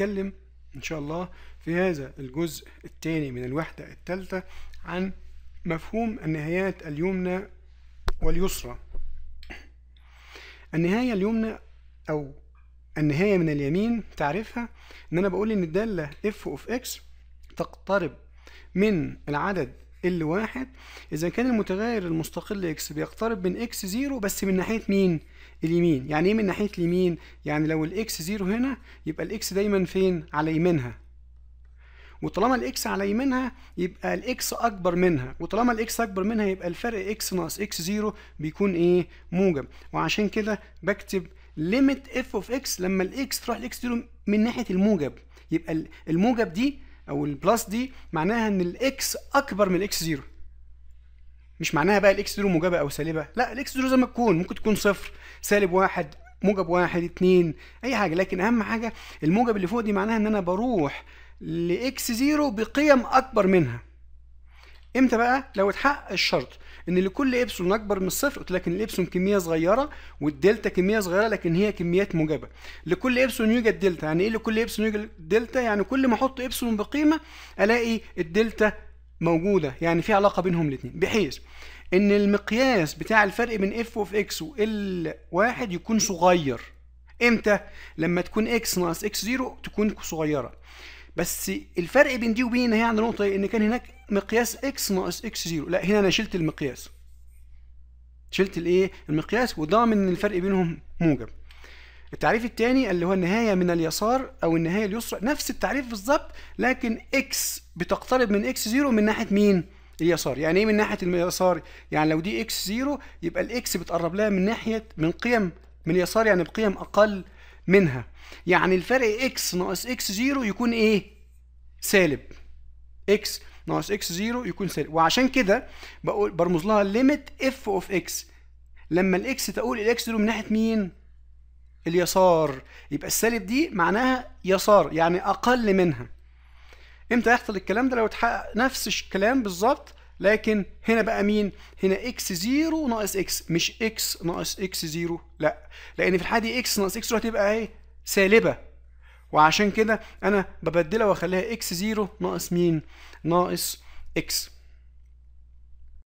هنتكلم إن شاء الله في هذا الجزء الثاني من الوحدة الثالثة عن مفهوم النهايات اليمنى واليسرى النهاية اليمنى أو النهاية من اليمين تعرفها إن أنا بقول إن الدالة f of x تقترب من العدد ال1 إذا كان المتغير المستقل اكس بيقترب من اكس 0 بس من ناحية مين؟ اليمين يعني ايه من ناحية اليمين؟ يعني لو الاكس 0 هنا يبقى الاكس دايما فين؟ على يمينها وطالما الاكس على يمينها يبقى الاكس اكبر منها وطالما الاكس اكبر منها يبقى الفرق اكس ناقص اكس 0 بيكون ايه موجب وعشان كده بكتب ليميت اف اوف اكس لما الاكس تروح لاكس 0 من ناحيه الموجب يبقى الموجب دي او البلس دي معناها ان الاكس اكبر من الاكس زيرو مش معناها بقى الاكس زيرو موجبه او سالبه لا الاكس زيرو زي ما تكون ممكن تكون صفر سالب واحد موجب واحد اتنين اي حاجه لكن اهم حاجه الموجب اللي فوق دي معناها ان انا بروح لاكس زيرو بقيم اكبر منها امتى بقى لو اتحقق الشرط ان لكل ابسلون اكبر من الصفر قلت لك ان الابسلون كميه صغيره والدلتا كميه صغيره لكن هي كميات موجبه لكل ابسلون يوجد دلتا يعني ايه لكل ابسلون يوجد دلتا يعني كل ما احط ابسلون بقيمه الاقي الدلتا موجوده يعني في علاقه بينهم الاثنين بحيث ان المقياس بتاع الفرق بين اف اوف اكس وال واحد يكون صغير امتى لما تكون اكس ناقص اكس زيرو تكون صغيره بس الفرق بين دي وبين هي عند نقطه ان كان هناك مقياس اكس ناقص اكس زيرو لا هنا انا شلت المقياس شلت الايه المقياس وضامن ان الفرق بينهم موجب التعريف الثاني اللي هو النهايه من اليسار او النهايه اليسرى نفس التعريف بالظبط لكن اكس بتقترب من اكس زيرو من ناحيه مين اليسار يعني ايه من ناحيه اليسار يعني لو دي اكس زيرو يبقى الاكس بتقرب لها من ناحيه من قيم من اليسار يعني بقيم اقل منها يعني الفرق اكس ناقص اكس زيرو يكون ايه سالب اكس ناقص اكس زيرو يكون سالب وعشان كده بقول برمز لها ليميت اف اوف اكس لما الاكس تقول الاكس له من ناحيه مين اليسار يبقى السالب دي معناها يسار يعني اقل منها امتى يحصل الكلام ده لو اتحقق نفس الكلام بالظبط لكن هنا بقى مين هنا اكس 0 ناقص اكس مش اكس ناقص اكس 0 لا لان في الحاله دي اكس ناقص اكس هتبقى ايه؟ سالبه وعشان كده انا ببدلها واخليها اكس 0 ناقص مين ناقص اكس